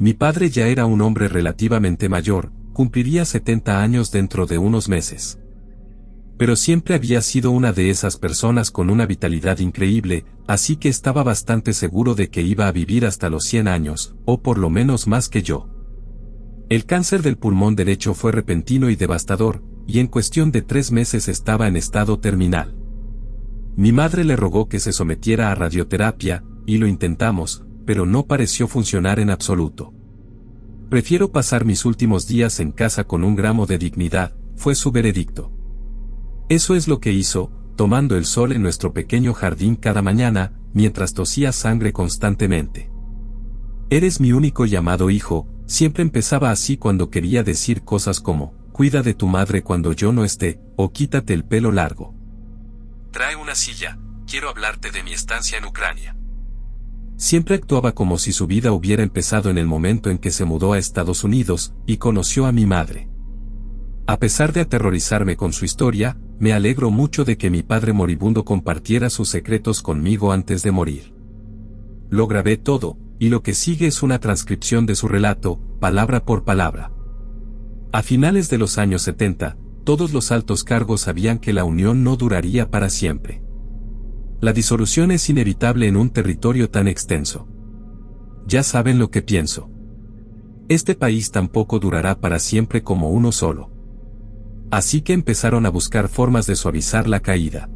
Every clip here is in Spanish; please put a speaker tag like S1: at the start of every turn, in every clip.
S1: Mi padre ya era un hombre relativamente mayor, cumpliría 70 años dentro de unos meses. Pero siempre había sido una de esas personas con una vitalidad increíble, así que estaba bastante seguro de que iba a vivir hasta los 100 años, o por lo menos más que yo. El cáncer del pulmón derecho fue repentino y devastador, y en cuestión de tres meses estaba en estado terminal. Mi madre le rogó que se sometiera a radioterapia, y lo intentamos, pero no pareció funcionar en absoluto. Prefiero pasar mis últimos días en casa con un gramo de dignidad, fue su veredicto. Eso es lo que hizo, tomando el sol en nuestro pequeño jardín cada mañana, mientras tosía sangre constantemente. Eres mi único llamado hijo, siempre empezaba así cuando quería decir cosas como, cuida de tu madre cuando yo no esté, o quítate el pelo largo. Trae una silla, quiero hablarte de mi estancia en Ucrania. Siempre actuaba como si su vida hubiera empezado en el momento en que se mudó a Estados Unidos y conoció a mi madre. A pesar de aterrorizarme con su historia, me alegro mucho de que mi padre moribundo compartiera sus secretos conmigo antes de morir. Lo grabé todo, y lo que sigue es una transcripción de su relato, palabra por palabra. A finales de los años 70, todos los altos cargos sabían que la unión no duraría para siempre. La disolución es inevitable en un territorio tan extenso. Ya saben lo que pienso. Este país tampoco durará para siempre como uno solo. Así que empezaron a buscar formas de suavizar la caída.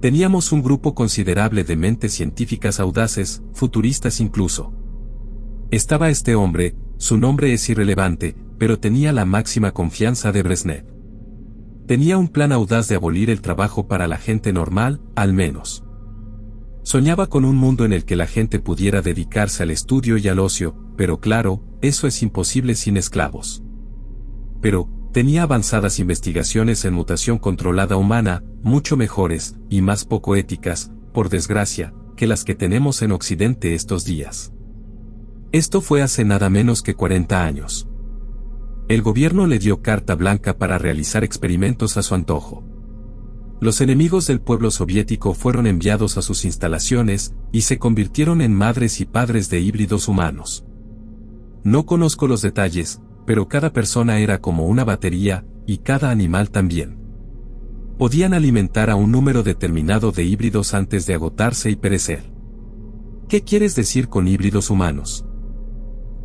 S1: Teníamos un grupo considerable de mentes científicas audaces, futuristas incluso. Estaba este hombre, su nombre es irrelevante, pero tenía la máxima confianza de Bresnev. Tenía un plan audaz de abolir el trabajo para la gente normal, al menos. Soñaba con un mundo en el que la gente pudiera dedicarse al estudio y al ocio, pero claro, eso es imposible sin esclavos. Pero, tenía avanzadas investigaciones en mutación controlada humana, mucho mejores, y más poco éticas, por desgracia, que las que tenemos en Occidente estos días. Esto fue hace nada menos que 40 años. El gobierno le dio carta blanca para realizar experimentos a su antojo. Los enemigos del pueblo soviético fueron enviados a sus instalaciones y se convirtieron en madres y padres de híbridos humanos. No conozco los detalles, pero cada persona era como una batería, y cada animal también. Podían alimentar a un número determinado de híbridos antes de agotarse y perecer. ¿Qué quieres decir con híbridos humanos?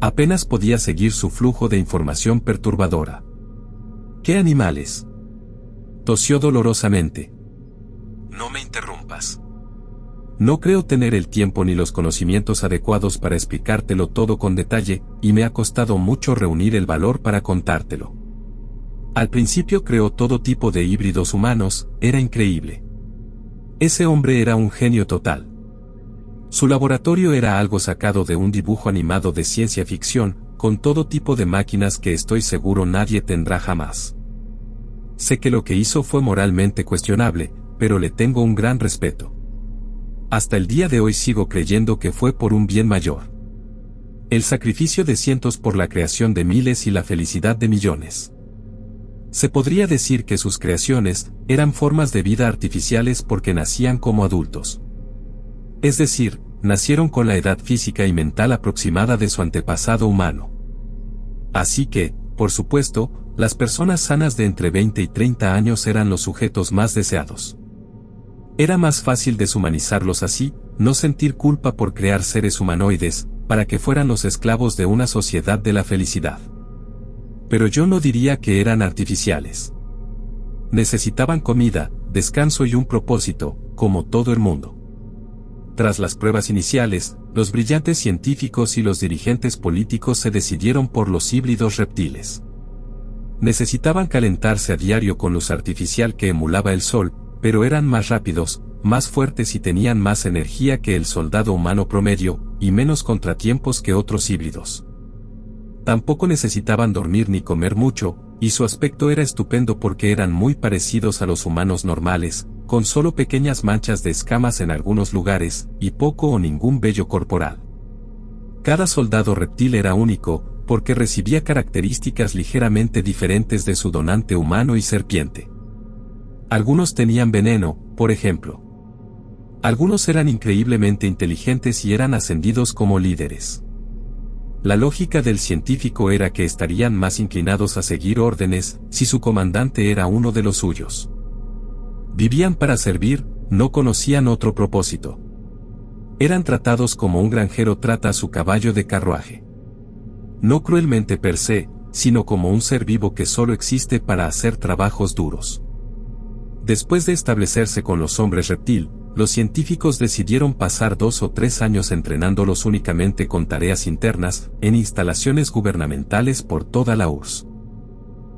S1: Apenas podía seguir su flujo de información perturbadora. ¿Qué animales? Tosió dolorosamente. No me interrumpas. No creo tener el tiempo ni los conocimientos adecuados para explicártelo todo con detalle, y me ha costado mucho reunir el valor para contártelo. Al principio creó todo tipo de híbridos humanos, era increíble. Ese hombre era un genio total. Su laboratorio era algo sacado de un dibujo animado de ciencia ficción, con todo tipo de máquinas que estoy seguro nadie tendrá jamás. Sé que lo que hizo fue moralmente cuestionable, pero le tengo un gran respeto. Hasta el día de hoy sigo creyendo que fue por un bien mayor. El sacrificio de cientos por la creación de miles y la felicidad de millones. Se podría decir que sus creaciones eran formas de vida artificiales porque nacían como adultos. Es decir, nacieron con la edad física y mental aproximada de su antepasado humano. Así que, por supuesto, las personas sanas de entre 20 y 30 años eran los sujetos más deseados. Era más fácil deshumanizarlos así, no sentir culpa por crear seres humanoides, para que fueran los esclavos de una sociedad de la felicidad. Pero yo no diría que eran artificiales. Necesitaban comida, descanso y un propósito, como todo el mundo. Tras las pruebas iniciales, los brillantes científicos y los dirigentes políticos se decidieron por los híbridos reptiles. Necesitaban calentarse a diario con luz artificial que emulaba el sol, pero eran más rápidos, más fuertes y tenían más energía que el soldado humano promedio, y menos contratiempos que otros híbridos. Tampoco necesitaban dormir ni comer mucho, y su aspecto era estupendo porque eran muy parecidos a los humanos normales, con solo pequeñas manchas de escamas en algunos lugares, y poco o ningún vello corporal. Cada soldado reptil era único, porque recibía características ligeramente diferentes de su donante humano y serpiente. Algunos tenían veneno, por ejemplo. Algunos eran increíblemente inteligentes y eran ascendidos como líderes. La lógica del científico era que estarían más inclinados a seguir órdenes si su comandante era uno de los suyos. Vivían para servir, no conocían otro propósito. Eran tratados como un granjero trata a su caballo de carruaje. No cruelmente per se, sino como un ser vivo que solo existe para hacer trabajos duros. Después de establecerse con los hombres reptil, los científicos decidieron pasar dos o tres años entrenándolos únicamente con tareas internas, en instalaciones gubernamentales por toda la URSS.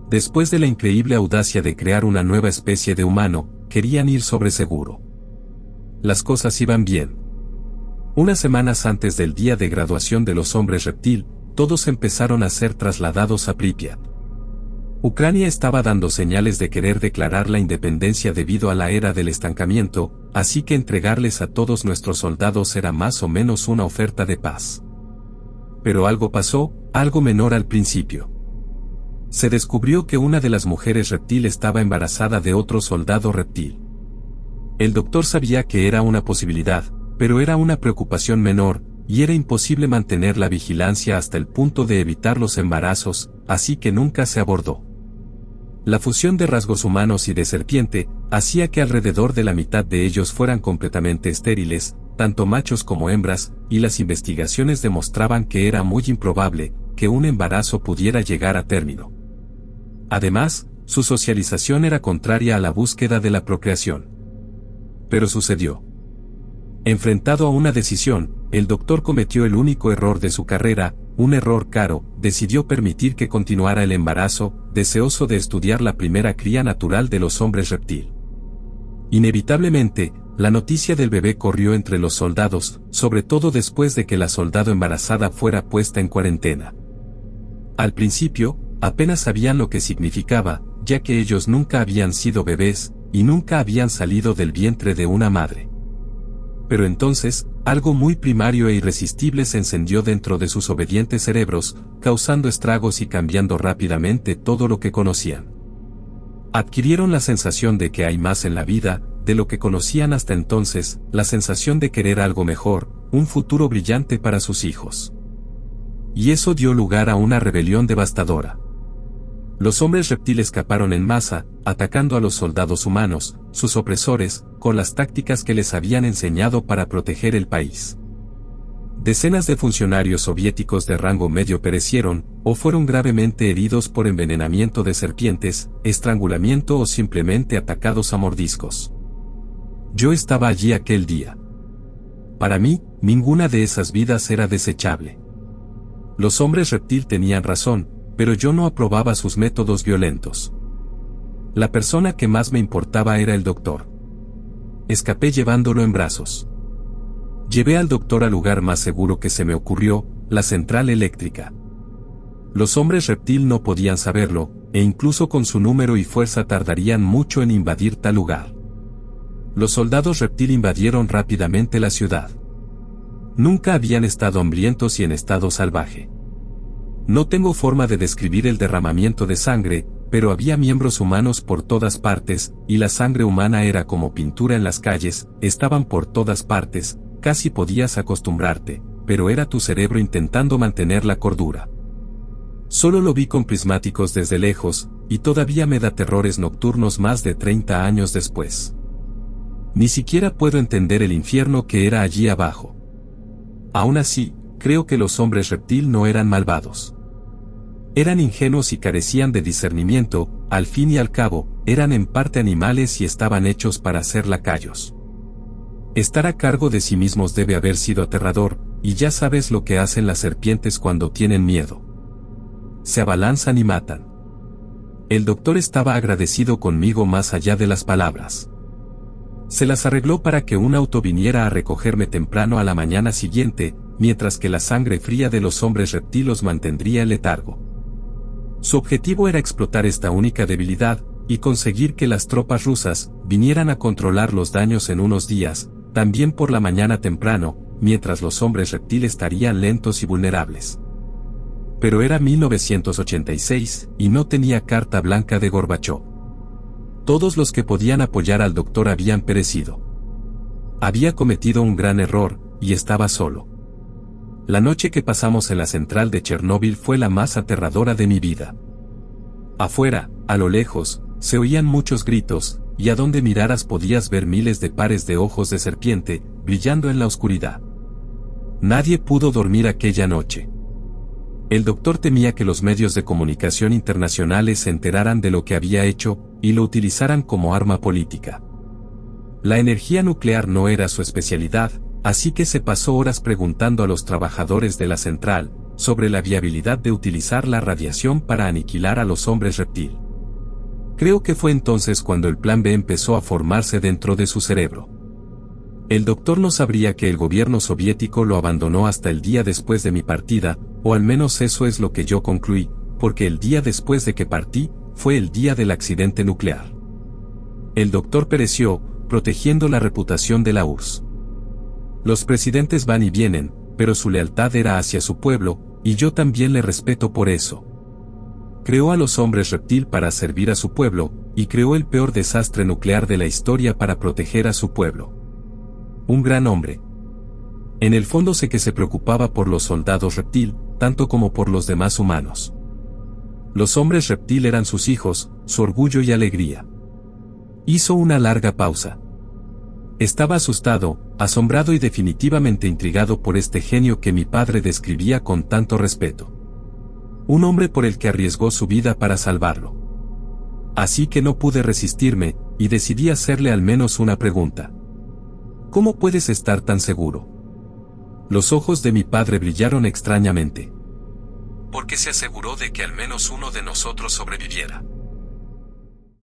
S1: Después de la increíble audacia de crear una nueva especie de humano, querían ir sobre seguro. Las cosas iban bien. Unas semanas antes del día de graduación de los hombres reptil, todos empezaron a ser trasladados a Pripyat. Ucrania estaba dando señales de querer declarar la independencia debido a la era del estancamiento, así que entregarles a todos nuestros soldados era más o menos una oferta de paz. Pero algo pasó, algo menor al principio. Se descubrió que una de las mujeres reptil estaba embarazada de otro soldado reptil. El doctor sabía que era una posibilidad, pero era una preocupación menor, y era imposible mantener la vigilancia hasta el punto de evitar los embarazos, así que nunca se abordó. La fusión de rasgos humanos y de serpiente hacía que alrededor de la mitad de ellos fueran completamente estériles, tanto machos como hembras, y las investigaciones demostraban que era muy improbable que un embarazo pudiera llegar a término. Además, su socialización era contraria a la búsqueda de la procreación. Pero sucedió. Enfrentado a una decisión, el doctor cometió el único error de su carrera, un error caro, decidió permitir que continuara el embarazo, deseoso de estudiar la primera cría natural de los hombres reptil. Inevitablemente, la noticia del bebé corrió entre los soldados, sobre todo después de que la soldado embarazada fuera puesta en cuarentena. Al principio, apenas sabían lo que significaba, ya que ellos nunca habían sido bebés, y nunca habían salido del vientre de una madre. Pero entonces, algo muy primario e irresistible se encendió dentro de sus obedientes cerebros, causando estragos y cambiando rápidamente todo lo que conocían. Adquirieron la sensación de que hay más en la vida, de lo que conocían hasta entonces, la sensación de querer algo mejor, un futuro brillante para sus hijos. Y eso dio lugar a una rebelión devastadora. Los hombres reptiles escaparon en masa, atacando a los soldados humanos, sus opresores, con las tácticas que les habían enseñado para proteger el país. Decenas de funcionarios soviéticos de rango medio perecieron, o fueron gravemente heridos por envenenamiento de serpientes, estrangulamiento o simplemente atacados a mordiscos. Yo estaba allí aquel día. Para mí, ninguna de esas vidas era desechable. Los hombres reptil tenían razón, pero yo no aprobaba sus métodos violentos. La persona que más me importaba era el doctor. Escapé llevándolo en brazos. Llevé al doctor al lugar más seguro que se me ocurrió, la central eléctrica. Los hombres reptil no podían saberlo, e incluso con su número y fuerza tardarían mucho en invadir tal lugar. Los soldados reptil invadieron rápidamente la ciudad. Nunca habían estado hambrientos y en estado salvaje. No tengo forma de describir el derramamiento de sangre, pero había miembros humanos por todas partes, y la sangre humana era como pintura en las calles, estaban por todas partes, casi podías acostumbrarte, pero era tu cerebro intentando mantener la cordura. Solo lo vi con prismáticos desde lejos, y todavía me da terrores nocturnos más de 30 años después. Ni siquiera puedo entender el infierno que era allí abajo. Aún así, creo que los hombres reptil no eran malvados. Eran ingenuos y carecían de discernimiento, al fin y al cabo, eran en parte animales y estaban hechos para ser lacayos. Estar a cargo de sí mismos debe haber sido aterrador, y ya sabes lo que hacen las serpientes cuando tienen miedo. Se abalanzan y matan. El doctor estaba agradecido conmigo más allá de las palabras. Se las arregló para que un auto viniera a recogerme temprano a la mañana siguiente, mientras que la sangre fría de los hombres reptilos mantendría el letargo. Su objetivo era explotar esta única debilidad, y conseguir que las tropas rusas vinieran a controlar los daños en unos días, también por la mañana temprano, mientras los hombres reptiles estarían lentos y vulnerables. Pero era 1986 y no tenía carta blanca de Gorbachov. Todos los que podían apoyar al doctor habían perecido. Había cometido un gran error, y estaba solo. La noche que pasamos en la central de Chernóbil fue la más aterradora de mi vida. Afuera, a lo lejos, se oían muchos gritos, y a donde miraras podías ver miles de pares de ojos de serpiente, brillando en la oscuridad. Nadie pudo dormir aquella noche. El doctor temía que los medios de comunicación internacionales se enteraran de lo que había hecho, y lo utilizaran como arma política. La energía nuclear no era su especialidad, así que se pasó horas preguntando a los trabajadores de la central sobre la viabilidad de utilizar la radiación para aniquilar a los hombres reptil. Creo que fue entonces cuando el plan B empezó a formarse dentro de su cerebro. El doctor no sabría que el gobierno soviético lo abandonó hasta el día después de mi partida, o al menos eso es lo que yo concluí, porque el día después de que partí, fue el día del accidente nuclear. El doctor pereció, protegiendo la reputación de la URSS. Los presidentes van y vienen, pero su lealtad era hacia su pueblo, y yo también le respeto por eso. Creó a los hombres reptil para servir a su pueblo, y creó el peor desastre nuclear de la historia para proteger a su pueblo. Un gran hombre. En el fondo sé que se preocupaba por los soldados reptil, tanto como por los demás humanos. Los hombres reptil eran sus hijos, su orgullo y alegría. Hizo una larga pausa. Estaba asustado, asombrado y definitivamente intrigado por este genio que mi padre describía con tanto respeto. Un hombre por el que arriesgó su vida para salvarlo. Así que no pude resistirme, y decidí hacerle al menos una pregunta. ¿Cómo puedes estar tan seguro? Los ojos de mi padre brillaron extrañamente. Porque se aseguró de que al menos uno de nosotros sobreviviera.